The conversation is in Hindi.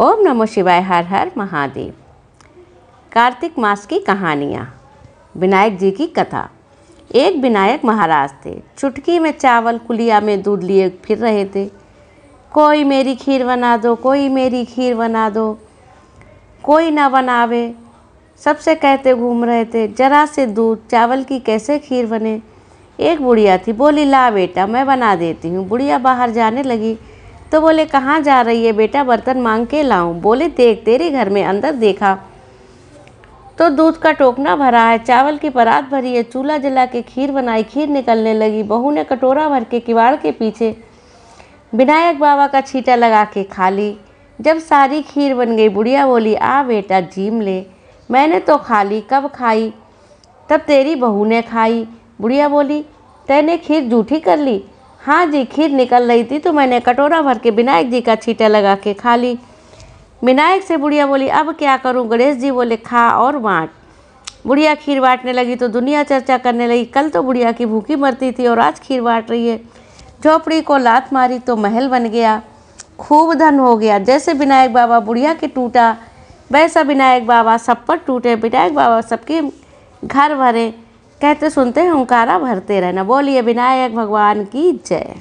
ओम नमो शिवाय हर हर महादेव कार्तिक मास की कहानियाँ विनायक जी की कथा एक विनायक महाराज थे चुटकी में चावल कुलिया में दूध लिए फिर रहे थे कोई मेरी खीर बना दो कोई मेरी खीर बना दो कोई ना बनावे सबसे कहते घूम रहे थे जरा से दूध चावल की कैसे खीर बने एक बुढ़िया थी बोली ला बेटा मैं बना देती हूँ बुढ़िया बाहर जाने लगी तो बोले कहाँ जा रही है बेटा बर्तन मांग के लाऊं बोले देख तेरे घर में अंदर देखा तो दूध का टोकना भरा है चावल की परात भरी है चूल्हा जला के खीर बनाई खीर निकलने लगी बहू ने कटोरा भर के किवाड़ के पीछे विनायक बाबा का छीटा लगा के खा ली जब सारी खीर बन गई बुढ़िया बोली आ बेटा जीम ले मैंने तो खा ली कब खाई तब तेरी बहू ने खाई बुढ़िया बोली तैने खीर जूठी कर ली हाँ जी खीर निकल रही थी तो मैंने कटोरा भर के विनायक जी का छीटा लगा के खा ली विनायक से बुढ़िया बोली अब क्या करूँ गणेश जी बोले खा और बाँट बुढ़िया खीर बाँटने लगी तो दुनिया चर्चा करने लगी कल तो बुढ़िया की भूखी मरती थी और आज खीर बाँट रही है झोपड़ी को लात मारी तो महल बन गया खूब धन हो गया जैसे विनायक बाबा बुढ़िया के टूटा वैसा विनायक बाबा सब पर टूटे विनायक बाबा सबके घर भरे कहते सुनते हैं हुंकारा भरते रहना बोलिए विनायक भगवान की जय